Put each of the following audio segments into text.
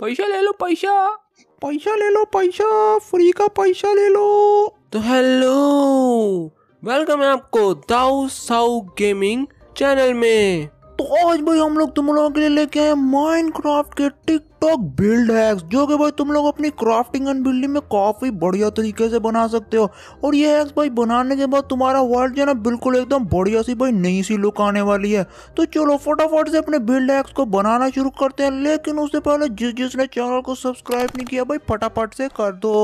पैसा ले लो पैसा पैसा ले लो पैसा फ्री का पैसा ले लो तो हेलो वेलकम है आपको दाऊ साउ गेमिंग चैनल में तो आज भाई हम लोग तुम लोगों के लिए लेके आए माइनक्राफ्ट के टिकटॉक बिल्ड हैक्स जो कि भाई तुम लोग अपनी क्राफ्टिंग एंड बिल्डिंग में काफ़ी बढ़िया तरीके से बना सकते हो और ये हैक्स भाई बनाने के बाद तुम्हारा वर्ल्ड जो है ना बिल्कुल एकदम बढ़िया सी भाई नई सी लुक आने वाली है तो चलो फटाफट से अपने बिल्ड हैक्स को बनाना शुरू करते हैं लेकिन उससे पहले जिस जिसने चैनल को सब्सक्राइब नहीं किया भाई फटाफट से कर दो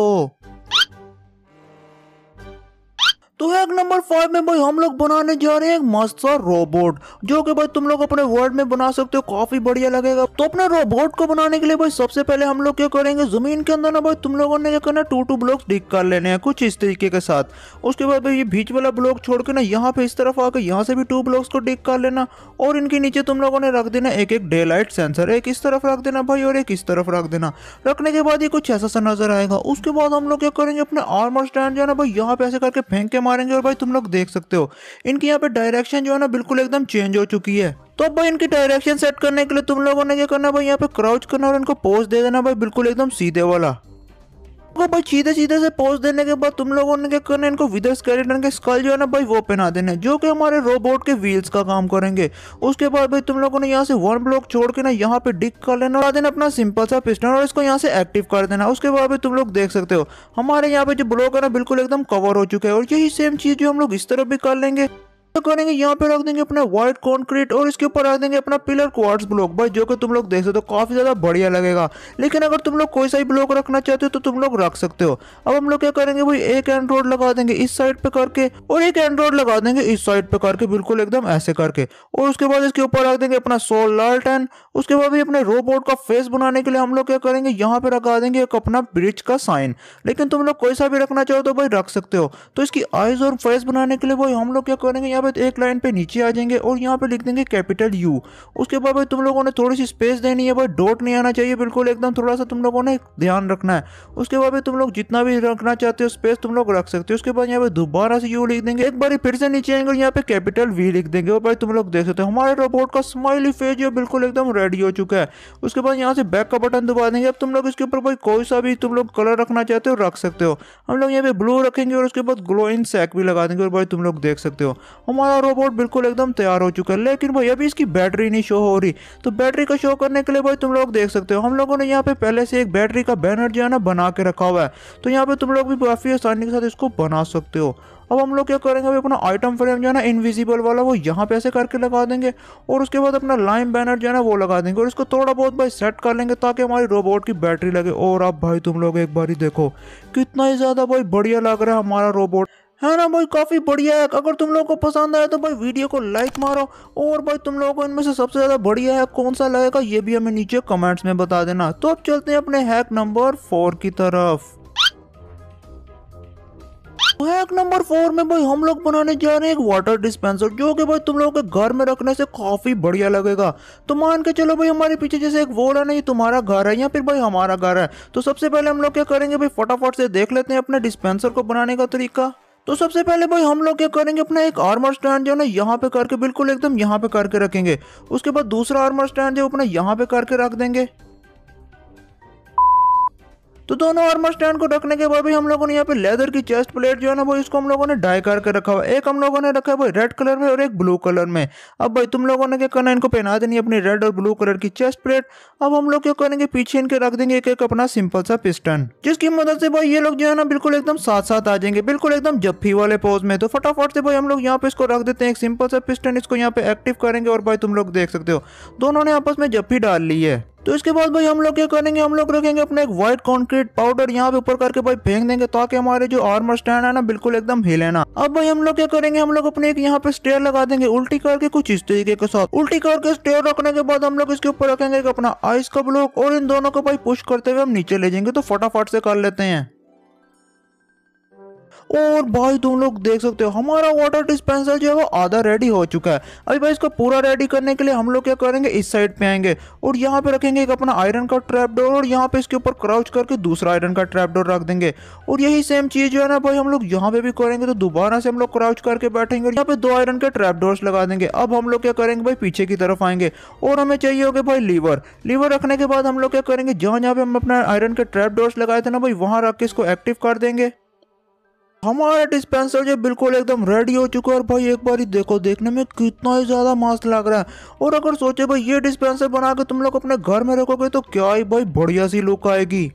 तो एक नंबर फाइव में भाई हम लोग बनाने जा रहे हैं एक मस्त सा रोबोट जो कि भाई तुम लोग अपने वर्ल्ड में बना सकते हो काफी बढ़िया लगेगा तो अपने रोबोट को बनाने के लिए भाई सबसे पहले हम लोग क्या करेंगे जमीन के अंदर ना भाई तुम लोगों ने क्या करना टू टू ब्लॉक डिक कर लेने हैं कुछ इस तरीके के साथ उसके बाद भाई ये बीच वाला ब्लॉक छोड़ के ना यहाँ पे इस तरफ आकर यहाँ से भी टू ब्लॉक्स को डिक कर लेना और इनके नीचे तुम लोगों ने रख देना एक एक डे लाइट सेंसर एक इस तरफ रख देना भाई और एक इस तरफ रख देना रखने के बाद ये कुछ ऐसा सा नजर आएगा उसके बाद हम लोग क्या करेंगे अपने आर्मर स्टैंड जाना भाई यहाँ पे ऐसे करके फेंक के मारेंगे और भाई तुम लोग देख सकते हो इनकी यहाँ पे डायरेक्शन जो है ना बिल्कुल एकदम चेंज हो चुकी है तो भाई इनकी डायरेक्शन सेट करने के लिए तुम लोगों ने क्या करना भाई यहाँ पे क्राउच करना और इनको पोज दे देना भाई बिल्कुल एकदम सीधे वाला को भाई सीधे सीधे से पोस्ट देने के बाद तुम लोगों ने क्या करना इनको विदर्स कैरेटन के स्कल जो है ना भाई वो पहना देना है जो कि हमारे रोबोट के व्हील्स का काम करेंगे उसके बाद भाई तुम लोगों ने यहाँ से वन ब्लॉक छोड़ के ना यहाँ पे डिक कर लेना और देना अपना सिंपल सा पिस्टन और इसको यहाँ से एक्टिव कर देना उसके बाद भी तुम लोग देख सकते हो हमारे यहाँ पे जो ब्लॉक है ना बिल्कुल एकदम कवर हो चुका है और यही सेम चीज़ जो हम लोग इस तरफ भी कर लेंगे तो करेंगे यहाँ पे रख देंगे अपना व्हाइट कॉन्क्रीट और इसके ऊपर रख देंगे अपना पिलर क्वार्ट्स ब्लॉक भाई जो कि तुम लोग देख सकते हो काफी ज्यादा बढ़िया लगेगा लेकिन अगर तुम लोग कोई सा ही ब्लॉक रखना चाहते हो तो तुम लोग रख सकते हो अब हम लोग क्या करेंगे भाई एक एंड लगा देंगे इस साइड पे करके और एक एंड्रॉइड लगा देंगे इस साइड पे करके बिल्कुल एकदम ऐसे करके और उसके बाद इसके ऊपर रख देंगे अपना सोल लाल्ट एंड उसके बाद भी अपने रोबोट का फेस बनाने के लिए हम लोग क्या करेंगे यहाँ पे लगा देंगे एक अपना ब्रिज का साइन लेकिन तुम लोग कोई सा भी रखना चाहो तो भाई रख सकते हो तो इसकी आईज और फेस बनाने के लिए भाई हम लोग क्या करेंगे यहाँ बाद एक लाइन पे नीचे आ जाएंगे और यहाँ पे लिख देंगे कैपिटल यू उसके बाद भाई तुम लोगों ने थोड़ी सी स्पेस देनी है भाई डॉट नहीं आना चाहिए बिल्कुल एकदम थोड़ा सा तुम लोगों ने ध्यान रखना है उसके बाद तुम लोग जितना भी रखना चाहते हो स्पेस तुम लोग रख सकते हो उसके बाद यहाँ पे दोबारा से यू लिख देंगे एक बार फिर से नीचे आएंगे यहाँ पे कैपिटल वी लिख देंगे और भाई तुम लोग देख सकते हो हमारे रोबोट का स्माइली फेज जो बिल्कुल एकदम रेडी हो चुका है उसके बाद यहाँ से बैक का बटन दबा देंगे अब तुम लोग इसके ऊपर भाई कोई सा भी तुम लोग कलर रखना चाहते हो रख सकते हो हम लोग यहाँ पे ब्लू रखेंगे और उसके बाद ग्लोइन सैक भी लगा देंगे और भाई तुम लोग देख सकते हो हमारा रोबोट बिल्कुल एकदम तैयार हो चुका है लेकिन भाई अभी इसकी बैटरी नहीं शो हो रही तो बैटरी का शो करने के लिए भाई तुम लोग देख सकते हो हम लोगों ने यहाँ पे पहले से एक बैटरी का बैनर जो है ना बना के रखा हुआ है तो यहाँ पे तुम लोग भी काफ़ी आसानी के साथ इसको बना सकते हो अब हम लोग क्या करेंगे अभी अपना आइटम फ्रेम जो है ना इनविजिबल वाला वो यहाँ पे ऐसे करके लगा देंगे और उसके बाद अपना लाइन बैनर जो है ना वो लगा देंगे और इसको थोड़ा बहुत भाई सेट कर लेंगे ताकि हमारी रोबोट की बैटरी लगे और अब भाई तुम लोग एक बार ही देखो कितना ही ज़्यादा भाई बढ़िया लग रहा है हमारा रोबोट है हाँ ना भाई काफ़ी बढ़िया है अगर तुम लोगों को पसंद आया तो भाई वीडियो को लाइक मारो और भाई तुम लोगों को इनमें से सबसे ज़्यादा बढ़िया है कौन सा लगेगा ये भी हमें नीचे कमेंट्स में बता देना तो अब चलते हैं अपने हैक नंबर फोर की तरफ हैक नंबर फोर में भाई हम लोग बनाने जा रहे हैं एक वाटर डिस्पेंसर जो कि भाई तुम लोगों के घर में रखने से काफी बढ़िया लगेगा तो मान के चलो भाई हमारे पीछे जैसे एक वॉल है ना ये तुम्हारा घर है या फिर भाई हमारा घर है तो सबसे पहले हम लोग क्या करेंगे भाई फटाफट से देख लेते हैं अपने डिस्पेंसर को बनाने का तरीका तो सबसे पहले भाई हम लोग क्या करेंगे अपना एक आर्मर स्टैंड जो है ना यहाँ पे करके बिल्कुल एकदम यहाँ पे करके रखेंगे उसके बाद दूसरा आर्मर स्टैंड जो अपना यहाँ पे करके रख देंगे तो दोनों आर्मर स्टैंड को रखने के बाद भी हम लोगों ने यहाँ पे लेदर की चेस्ट प्लेट जो है ना वो इसको हम लोगों ने डाई करके रखा हुआ एक हम लोगों ने रखा है भाई रेड कलर में और एक ब्लू कलर में अब भाई तुम लोगों ने क्या करना है इनको पहना देनी अपनी रेड और ब्लू कलर की चेस्ट प्लेट अब हम लोग क्या करेंगे पीछे इनके रख देंगे एक एक अपना सिंपल सा पिस्टन जिसकी मदद से भाई ये लोग जो है ना बिल्कुल एकदम साथ साथ आ जाएंगे बिल्कुल एकदम जफ्फी वाले पोज में तो फटाफट से भाई हम लोग यहाँ पे इसको रख देते हैं एक सिंपल सा पिस्टन इसको यहाँ पे एक्टिव करेंगे और भाई तुम लोग देख सकते हो दोनों ने आपस में जफ्फी डाल ली है तो इसके बाद भाई हम लोग क्या करेंगे हम लोग रखेंगे अपने एक व्हाइट कॉन्क्रीट पाउडर यहाँ पे ऊपर करके भाई फेंक देंगे ताकि हमारे जो आर्मर स्टैंड है ना बिल्कुल एकदम हिले ना अब भाई हम लोग क्या करेंगे हम लोग अपने एक यहाँ पे स्टेयर लगा देंगे उल्टी करके कुछ इस तरीके के साथ उल्टी करके स्टेयर रखने के बाद हम लोग इसके ऊपर रखेंगे अपना आइस का ब्लॉक और इन दोनों को भाई पुश करते हुए हम नीचे ले जाएंगे तो फटाफट से कर लेते हैं और भाई तुम लोग देख सकते हो हमारा वाटर डिस्पेंसर जो है वो आधा रेडी हो चुका है अभी भाई इसको पूरा रेडी करने के लिए हम लोग क्या करेंगे इस साइड पे आएंगे और यहाँ पे रखेंगे एक अपना आयरन का ट्रैप डोर और यहाँ पे इसके ऊपर क्राउच करके दूसरा आयरन का ट्रैप डोर रख देंगे और यही सेम चीज़ जो है ना भाई हम लोग यहाँ पे भी करेंगे तो दोबारा से हम लोग क्राउच करके बैठेंगे यहाँ पे दो आयरन के ट्रैप डोर लगा देंगे अब हम लोग क्या करेंगे भाई पीछे की तरफ आएंगे और हमें चाहिए होगा भाई लीवर लीवर रखने के बाद हम लोग क्या करेंगे जहाँ जहाँ पे हम अपना आयरन के ट्रैप डोर लगाए थे ना भाई वहाँ रख के इसको एक्टिव कर देंगे हमारा डिस्पेंसर जो बिल्कुल एकदम रेडी हो चुका है और भाई एक बार ही देखो देखने में कितना ही ज़्यादा मस्त लग रहा है और अगर सोचे भाई ये डिस्पेंसर बना के तुम लोग अपने घर में रखोगे तो क्या ही भाई बढ़िया सी लुक आएगी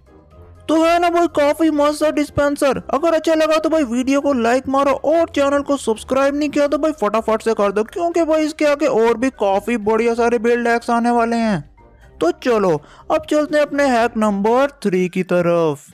तो है ना भाई काफी मस्त है डिस्पेंसर अगर अच्छा लगा तो भाई वीडियो को लाइक मारो और चैनल को सब्सक्राइब नहीं किया तो भाई फटाफट से कर दो क्योंकि भाई इसके आगे और भी काफी बढ़िया सारे बिल्ड हैक्स आने वाले हैं तो चलो अब चलते हैं अपने हैक नंबर थ्री की तरफ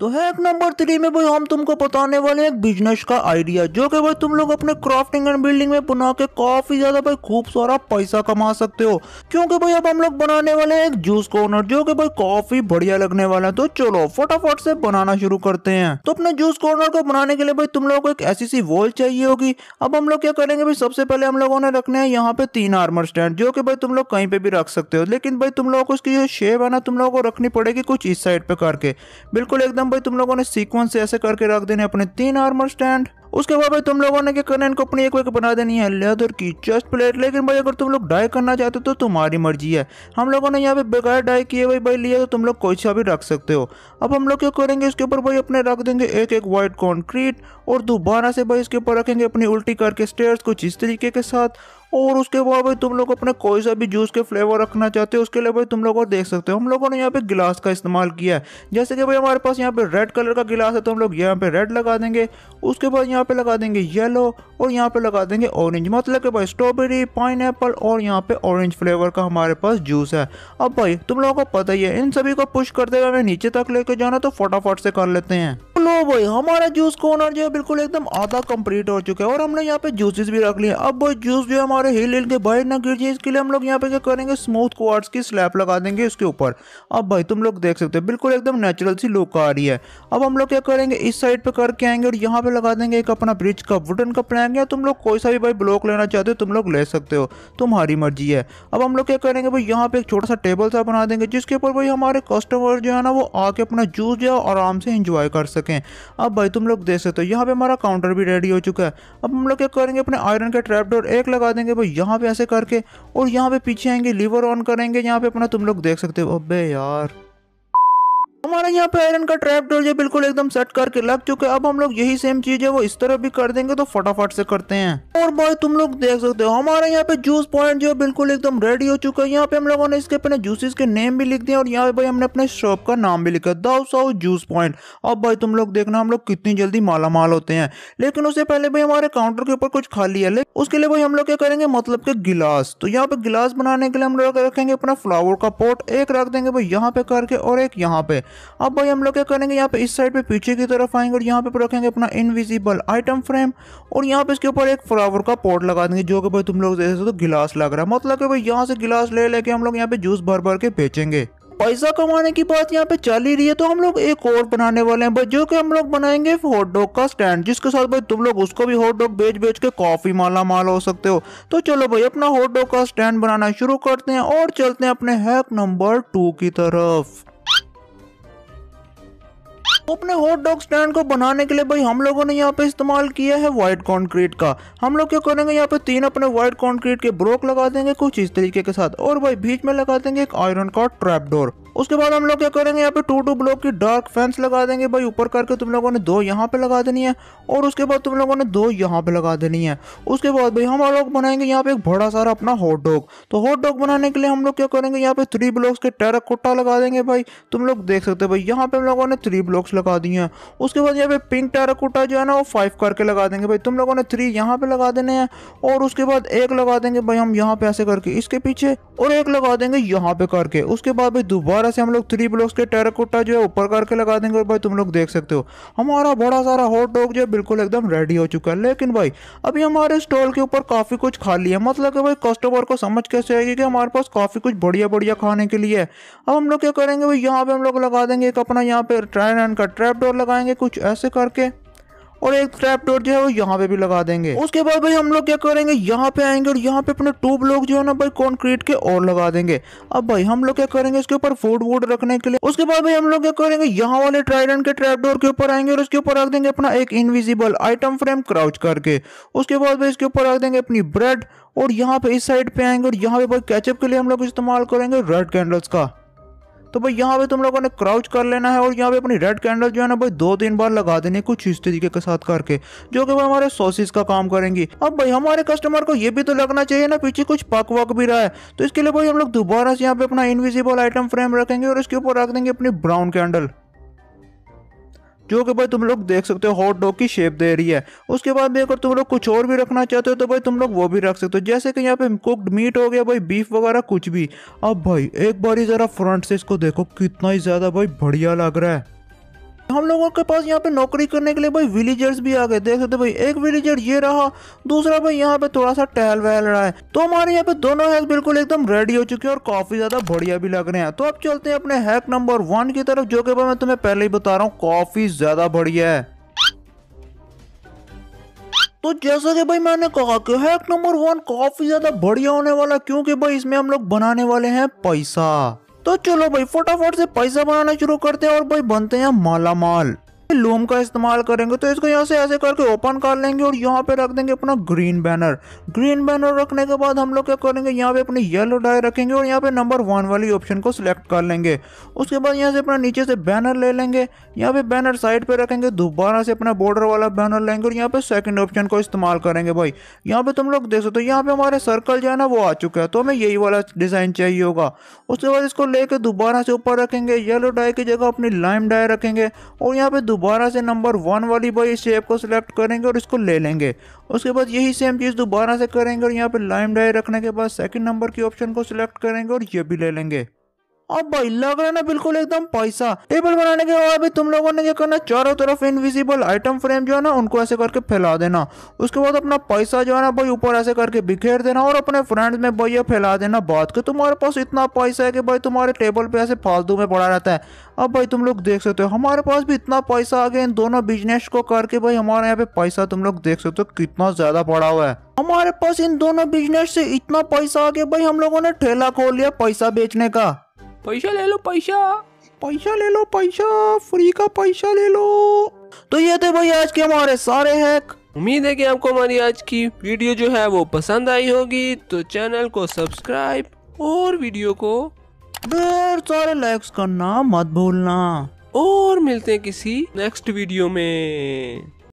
तो एक नंबर थ्री में भाई हम तुमको बताने वाले हैं एक बिजनेस का आइडिया जो कि भाई तुम लोग अपने क्राफ्टिंग एंड बिल्डिंग में बना के काफी ज्यादा भाई खूब सारा पैसा कमा सकते हो क्योंकि भाई अब हम लोग बनाने वाले हैं एक जूस कॉर्नर जो कि भाई काफी बढ़िया लगने वाला है तो चलो फटाफट से बनाना शुरू करते हैं तो अपने जूस कॉर्नर को बनाने के लिए भाई तुम लोग को एक ऐसी सी वॉल चाहिए होगी अब हम लोग क्या करेंगे भाई सबसे पहले हम लोगों ने रखने हैं यहाँ पे तीन आर्मर स्टैंड जो कि भाई तुम लोग कहीं पे भी रख सकते हो लेकिन भाई तुम लोगों को इसकी जो शेप है ना तुम लोगों को रखनी पड़ेगी कुछ इस साइड पे करके बिल्कुल एकदम एकदम भाई तुम लोगों ने सीक्वेंस से ऐसे करके रख देने अपने तीन आर्मर स्टैंड उसके बाद भाई तुम लोगों ने क्या करना इनको अपनी एक बना देनी है लेदर की चेस्ट प्लेट लेकिन भाई अगर तुम लोग डाई करना चाहते हो तो तुम्हारी मर्जी है हम लोगों ने यहाँ पे बेकार डाई किए भाई भाई लिया तो तुम लोग कोई सा भी रख सकते हो अब हम लोग क्या करेंगे इसके ऊपर भाई अपने रख देंगे एक एक व्हाइट कॉन्क्रीट और दोबारा से भाई इसके ऊपर रखेंगे अपनी उल्टी करके स्टेयर कुछ इस तरीके के साथ और उसके बाद भाई तुम लोग अपने कोई सा भी जूस के फ्लेवर रखना चाहते हो उसके लिए भाई तुम लोग और देख सकते हो हम लोगों ने यहाँ पे गिलास का इस्तेमाल किया है जैसे कि भाई हमारे पास यहाँ पे रेड कलर का गिलास है तो हम लोग यहाँ पे रेड लगा देंगे उसके बाद यहाँ पे लगा देंगे येलो और यहाँ पे लगा देंगे ऑरेंज मतलब कि भाई स्ट्रॉबेरी पाइन और यहाँ पे ऑरेंज फ्लेवर का हमारे पास जूस है अब भाई तुम लोगों को पता ही है इन सभी को पुश करते हुए हमें नीचे तक लेके जाना तो फटाफट से कर लेते हैं लो भाई हमारा जूस कॉर्नर जो है बिल्कुल एकदम आधा कंप्लीट हो चुका है और हमने यहाँ पे जूसेस भी रख लिए अब भाई जूस जो है हमारे हमारे हिल हिल के बाइक ना गिर जाए इसके लिए हम लोग यहाँ पे क्या करेंगे स्मूथ क्वार्ट्स की स्लैप लगा देंगे उसके ऊपर अब भाई तुम लोग देख सकते हो बिल्कुल एकदम नेचुरल सी लुक आ रही है अब हम लोग क्या करेंगे इस साइड पे करके आएंगे और यहाँ पे लगा देंगे एक अपना ब्रिज का वुडन का प्लैंग या तुम लोग कोई सा भी भाई ब्लॉक लेना चाहते हो तुम लोग ले सकते हो तुम्हारी मर्जी है अब हम लोग क्या करेंगे भाई यहाँ पे एक छोटा सा टेबल सा बना देंगे जिसके ऊपर भाई हमारे कस्टमर जो है ना वो आके अपना जूस जो आराम से इंजॉय कर सकें अब भाई तुम लोग देख सकते हो यहाँ पे हमारा काउंटर भी रेडी हो चुका है अब हम लोग क्या करेंगे अपने आयरन के ट्रैप डोर एक लगा देंगे जाएंगे भाई यहाँ पे ऐसे करके और यहाँ पे पीछे आएंगे लीवर ऑन करेंगे यहाँ पे अपना तुम लोग देख सकते हो अबे यार हमारे यहाँ पे आयरन का ट्रैप डोर ये बिल्कुल एकदम सेट करके लग चुके अब हम लोग यही सेम चीज है वो इस तरह भी कर देंगे तो फटाफट से करते हैं और भाई तुम लोग देख सकते हो हमारे यहाँ पे जूस पॉइंट जो बिल्कुल एकदम रेडी हो चुका है यहाँ पे हम लोगों ने इसके अपने जूसेस के नेम भी लिख दिए और यहाँ पे भाई हमने अपने शॉप का नाम भी लिखा दाउ साउ जूस पॉइंट अब भाई तुम लोग देखना हम लोग कितनी जल्दी माल होते हैं लेकिन उससे पहले भाई हमारे काउंटर के ऊपर कुछ खाली है उसके लिए भाई हम लोग क्या करेंगे मतलब के गिलास तो यहाँ पे गिलास बनाने के लिए हम लोग रखेंगे अपना फ्लावर का पोट एक रख देंगे भाई यहाँ पे करके और एक यहाँ पे अब भाई हम लोग क्या करेंगे यहाँ पे इस साइड पे पीछे की तरफ आएंगे और यहाँ पे रखेंगे अपना इनविजिबल आइटम फ्रेम और यहाँ पे इसके ऊपर एक फ्लावर का पॉट लगा देंगे जो कि भाई तुम लोग जैसे तो गिलास लग रहा है मतलब कि भाई यहाँ से गिलास ले लेके हम लोग यहाँ पे जूस भर भर के बेचेंगे पैसा कमाने की बात यहाँ पे चल ही रही है तो हम लोग एक और बनाने वाले हैं भाई जो कि हम लोग बनाएंगे हॉट डॉग का स्टैंड जिसके साथ भाई तुम लोग उसको भी हॉट डॉग बेच बेच के काफ़ी माला माल हो सकते हो तो चलो भाई अपना हॉट डॉग का स्टैंड बनाना शुरू करते हैं और चलते हैं अपने हैक नंबर टू की तरफ अपने हॉट डॉग स्टैंड को बनाने के लिए भाई हम लोगों ने यहाँ पे इस्तेमाल किया है व्हाइट कॉन्क्रीट का हम लोग क्या करेंगे यहाँ पे तीन अपने व्हाइट कॉन्क्रीट के ब्रोक लगा देंगे कुछ इस तरीके के साथ और भाई बीच में लगा देंगे एक आयरन का ट्रैप डोर उसके बाद हम लोग क्या करेंगे यहाँ पे टू टू ब्लॉक की डार्क फेंस लगा देंगे भाई ऊपर करके तुम लोगों ने दो यहाँ पे लगा देनी है और उसके बाद तुम लोगों ने दो यहाँ पे लगा देनी है उसके बाद भाई हम लोग बनाएंगे यहाँ पे एक बड़ा सारा अपना हॉट डॉग तो हॉट डॉग बनाने के लिए हम लोग क्या करेंगे यहाँ पे थ्री ब्लॉक्स के कोटा लगा देंगे भाई तुम लोग देख सकते हो भाई यहाँ पे हम लोगों ने थ्री ब्लॉक्स लगा दिए हैं उसके बाद यहाँ पे पिंक कोटा जो है ना वो फाइव करके लगा देंगे भाई तुम लोगों ने थ्री यहाँ पे लगा देने हैं और उसके बाद एक लगा देंगे भाई हम यहाँ पे ऐसे करके इसके पीछे और एक लगा देंगे यहाँ पे करके उसके बाद भाई दोबारा दोबारा से हम लोग थ्री ब्लॉक्स के टेराकोटा जो है ऊपर करके लगा देंगे और भाई तुम लोग देख सकते हो हमारा बड़ा सारा हॉट डॉग जो है बिल्कुल एकदम रेडी हो चुका है लेकिन भाई अभी हमारे स्टॉल के ऊपर काफ़ी कुछ खाली है मतलब कि भाई कस्टमर को समझ कैसे आएगी कि हमारे पास काफ़ी कुछ बढ़िया बढ़िया खाने के लिए है अब हम लोग क्या करेंगे भाई यहाँ पे हम लोग लगा देंगे एक अपना यहाँ पे ट्रेन एंड का ट्रैप डोर लगाएंगे कुछ ऐसे करके और एक ट्रैप डोर जो है वो यहाँ पे भी लगा देंगे उसके बाद भाई हम लोग क्या करेंगे यहाँ पे आएंगे और यहाँ पे अपने टू ब्लॉक जो है ना भाई कॉन्क्रीट के और लगा देंगे अब भाई हम लोग क्या करेंगे इसके ऊपर फूड वूड रखने के लिए उसके बाद भाई हम लोग क्या करेंगे यहाँ वाले ट्राइडन के ट्रैप डोर के ऊपर आएंगे और उसके ऊपर रख देंगे अपना एक इनविजिबल आइटम फ्रेम क्राउच करके उसके बाद भाई इसके ऊपर रख देंगे अपनी ब्रेड और यहाँ पे इस साइड पे आएंगे और यहाँ पे भाई कैचअप के लिए हम लोग इस्तेमाल करेंगे रेड कैंडल्स का तो भाई यहाँ पे तुम लोगों ने क्राउच कर लेना है और यहाँ पे अपनी रेड कैंडल जो है ना भाई दो तीन बार लगा देने कुछ इस तरीके के साथ करके जो कि भाई हमारे सोसेस का काम करेंगी अब भाई हमारे कस्टमर को ये भी तो लगना चाहिए ना पीछे कुछ पक वक भी रहा है तो इसके लिए भाई हम लोग दोबारा से यहाँ पे अपना इनविजिबल आइटम फ्रेम रखेंगे और इसके ऊपर रख देंगे अपनी ब्राउन कैंडल जो कि भाई तुम लोग देख सकते हो हॉट डॉग की शेप दे रही है उसके बाद में अगर तुम लोग कुछ और भी रखना चाहते हो तो भाई तुम लोग वो भी रख सकते हो जैसे कि यहाँ पे कुकड मीट हो गया भाई बीफ वगैरह कुछ भी अब भाई एक बार ही ज़रा फ्रंट से इसको देखो कितना ही ज़्यादा भाई बढ़िया लग रहा है हम लोगों के पास यहाँ पे नौकरी करने के लिए भाई विलेजर्स भी आ गए देख सकते भाई एक विलेजर ये रहा दूसरा भाई यहाँ पे थोड़ा सा टहल वहल रहा है तो हमारे यहाँ पे दोनों हैक बिल्कुल एकदम रेडी हो चुके हैं और काफी ज्यादा बढ़िया भी लग रहे हैं तो अब चलते हैं अपने हैक नंबर वन की तरफ जो कि मैं तुम्हें पहले ही बता रहा हूँ काफी ज्यादा बढ़िया है तो जैसा कि भाई मैंने कहा कि हैक नंबर वन काफी ज्यादा बढ़िया होने वाला क्योंकि भाई इसमें हम लोग बनाने वाले हैं पैसा तो चलो भाई फटाफट से पैसा बनाना शुरू करते हैं और भाई बनते हैं माला माल लूम का इस्तेमाल करेंगे तो इसको यहाँ से ऐसे करके ओपन कर लेंगे और यहाँ पे रख देंगे अपना ग्रीन बैनर ग्रीन बैनर रखने के बाद हम लोग क्या करेंगे यहाँ पे अपनी येलो डाई रखेंगे और यहाँ पे नंबर वन वाली ऑप्शन को सिलेक्ट कर लेंगे उसके बाद यहाँ से अपना नीचे से बैनर ले लेंगे यहाँ पे बैनर साइड पर रखेंगे दोबारा से अपना बॉर्डर वाला बैनर लेंगे और यहाँ पे सेकेंड ऑप्शन को इस्तेमाल करेंगे भाई यहाँ पे तुम लोग देख सकते हो यहाँ पे हमारे सर्कल जो है ना वो आ चुका है तो हमें यही वाला डिज़ाइन चाहिए होगा उसके बाद इसको लेके दोबारा से ऊपर रखेंगे येलो डाई की जगह अपनी लाइम डाई रखेंगे और यहाँ पे दोबारा से नंबर वन वाली बॉय शेप को सिलेक्ट करेंगे और इसको ले लेंगे उसके बाद यही सेम चीज़ दोबारा से करेंगे और यहाँ पर लाइम डाई रखने के बाद सेकंड नंबर के ऑप्शन को सिलेक्ट करेंगे और ये भी ले लेंगे अब भाई लग रहा है ना बिल्कुल एकदम पैसा टेबल बनाने के बाद भी तुम लोगों ने क्या करना चारों तरफ इनविजिबल आइटम फ्रेम जो है ना उनको ऐसे करके फैला देना उसके बाद अपना पैसा जो है ना भाई ऊपर ऐसे करके बिखेर देना और अपने फ्रेंड्स में भाई ये फैला देना बात के तुम्हारे पास इतना पैसा है कि भाई तुम्हारे टेबल पे ऐसे फालतू में पड़ा रहता है अब भाई तुम लोग देख सकते हो हमारे पास भी इतना पैसा आ गया इन दोनों बिजनेस को करके भाई हमारे यहाँ पे पैसा तुम लोग देख सकते हो कितना ज्यादा पड़ा हुआ है हमारे पास इन दोनों बिजनेस से इतना पैसा आ गया भाई हम लोगों ने ठेला खोल लिया पैसा बेचने का पैसा ले लो पैसा पैसा ले लो पैसा फ्री का पैसा ले लो तो ये थे भाई आज के हमारे सारे हैक उम्मीद है कि आपको हमारी आज की वीडियो जो है वो पसंद आई होगी तो चैनल को सब्सक्राइब और वीडियो को ढेर सारे लाइक्स करना मत भूलना और मिलते हैं किसी नेक्स्ट वीडियो में